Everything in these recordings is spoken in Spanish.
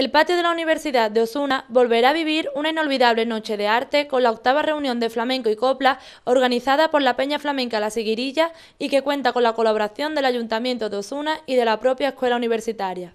El patio de la Universidad de Osuna volverá a vivir una inolvidable noche de arte con la octava reunión de flamenco y copla organizada por la Peña Flamenca La Siguirilla y que cuenta con la colaboración del Ayuntamiento de Osuna y de la propia Escuela Universitaria.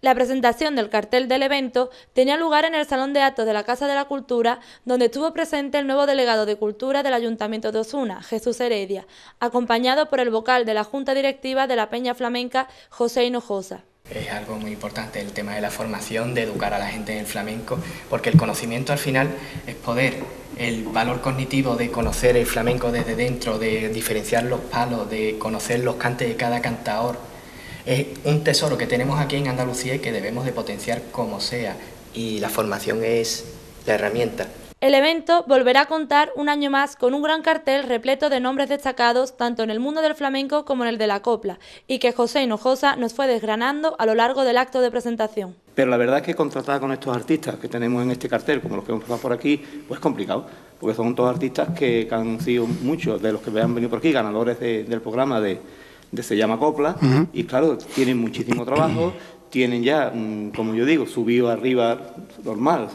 La presentación del cartel del evento tenía lugar en el Salón de Actos de la Casa de la Cultura, donde estuvo presente el nuevo delegado de Cultura del Ayuntamiento de Osuna, Jesús Heredia, acompañado por el vocal de la Junta Directiva de la Peña Flamenca, José Hinojosa. Es algo muy importante el tema de la formación, de educar a la gente en el flamenco, porque el conocimiento al final es poder. El valor cognitivo de conocer el flamenco desde dentro, de diferenciar los palos, de conocer los cantes de cada cantador, es un tesoro que tenemos aquí en Andalucía y que debemos de potenciar como sea. Y la formación es la herramienta. El evento volverá a contar un año más con un gran cartel repleto de nombres destacados tanto en el mundo del flamenco como en el de la copla y que José Hinojosa nos fue desgranando a lo largo del acto de presentación. Pero la verdad es que contratar con estos artistas que tenemos en este cartel, como los que hemos pasado por aquí, pues es complicado, porque son todos artistas que, han sido muchos de los que han venido por aquí, ganadores del programa de, Se llama Copla, y claro, tienen muchísimo trabajo, tienen ya, mm, como yo digo, subido arriba normal,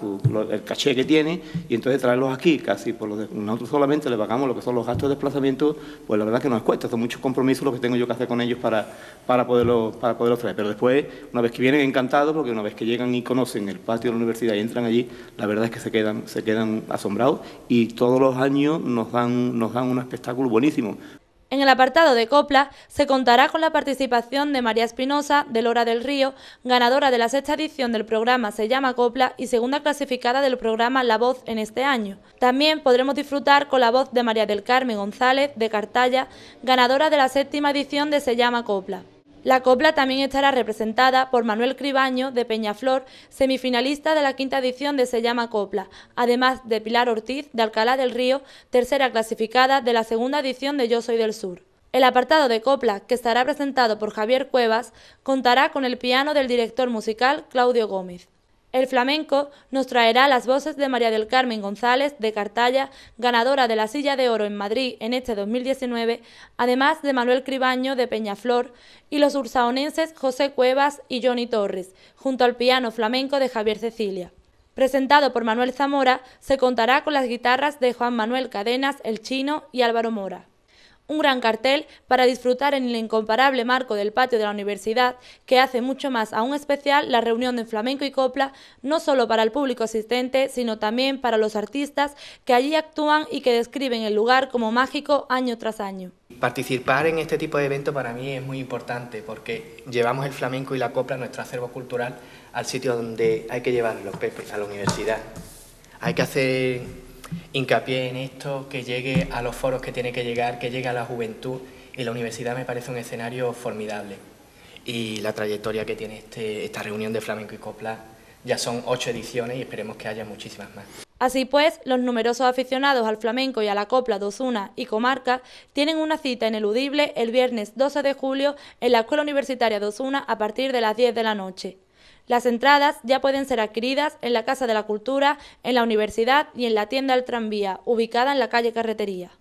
el caché que tiene, y entonces traerlos aquí casi, por los, nosotros solamente le pagamos lo que son los gastos de desplazamiento, pues la verdad que nos cuesta, son muchos compromisos los que tengo yo que hacer con ellos para, para, poderlos para poderlos traer. Pero después, una vez que vienen encantados, porque una vez que llegan y conocen el patio de la universidad y entran allí, la verdad es que se quedan, se quedan asombrados y todos los años nos dan, nos dan un espectáculo buenísimo. En el apartado de copla se contará con la participación de María Espinosa, de Lora del Río, ganadora de la sexta edición del programa Se llama Copla y segunda clasificada del programa La Voz en este año. También podremos disfrutar con la voz de María del Carmen González, de Cartalla, ganadora de la séptima edición de Se llama Copla. La copla también estará representada por Manuel Cribaño de Peñaflor, semifinalista de la quinta edición de Se llama Copla, además de Pilar Ortiz de Alcalá del Río, tercera clasificada de la segunda edición de Yo Soy del Sur. El apartado de copla, que estará presentado por Javier Cuevas, contará con el piano del director musical Claudio Gómez. El flamenco nos traerá las voces de María del Carmen González de Cartalla, ganadora de la Silla de Oro en Madrid en este 2019, además de Manuel Cribaño de Peñaflor y los ursaonenses José Cuevas y Johnny Torres, junto al piano flamenco de Javier Cecilia. Presentado por Manuel Zamora, se contará con las guitarras de Juan Manuel Cadenas, El Chino y Álvaro Mora un gran cartel para disfrutar en el incomparable marco del patio de la universidad, que hace mucho más aún especial la reunión de flamenco y copla, no solo para el público asistente, sino también para los artistas que allí actúan y que describen el lugar como mágico año tras año. Participar en este tipo de eventos para mí es muy importante porque llevamos el flamenco y la copla, nuestro acervo cultural, al sitio donde hay que llevar los Pepe, a la universidad. Hay que hacer hincapié en esto, que llegue a los foros que tiene que llegar, que llegue a la juventud y la universidad me parece un escenario formidable. Y la trayectoria que tiene este, esta reunión de flamenco y copla ya son ocho ediciones y esperemos que haya muchísimas más. Así pues, los numerosos aficionados al flamenco y a la copla de Osuna y comarca tienen una cita ineludible el viernes 12 de julio en la Escuela Universitaria de Osuna a partir de las 10 de la noche. Las entradas ya pueden ser adquiridas en la Casa de la Cultura, en la universidad y en la tienda del tranvía, ubicada en la calle Carretería.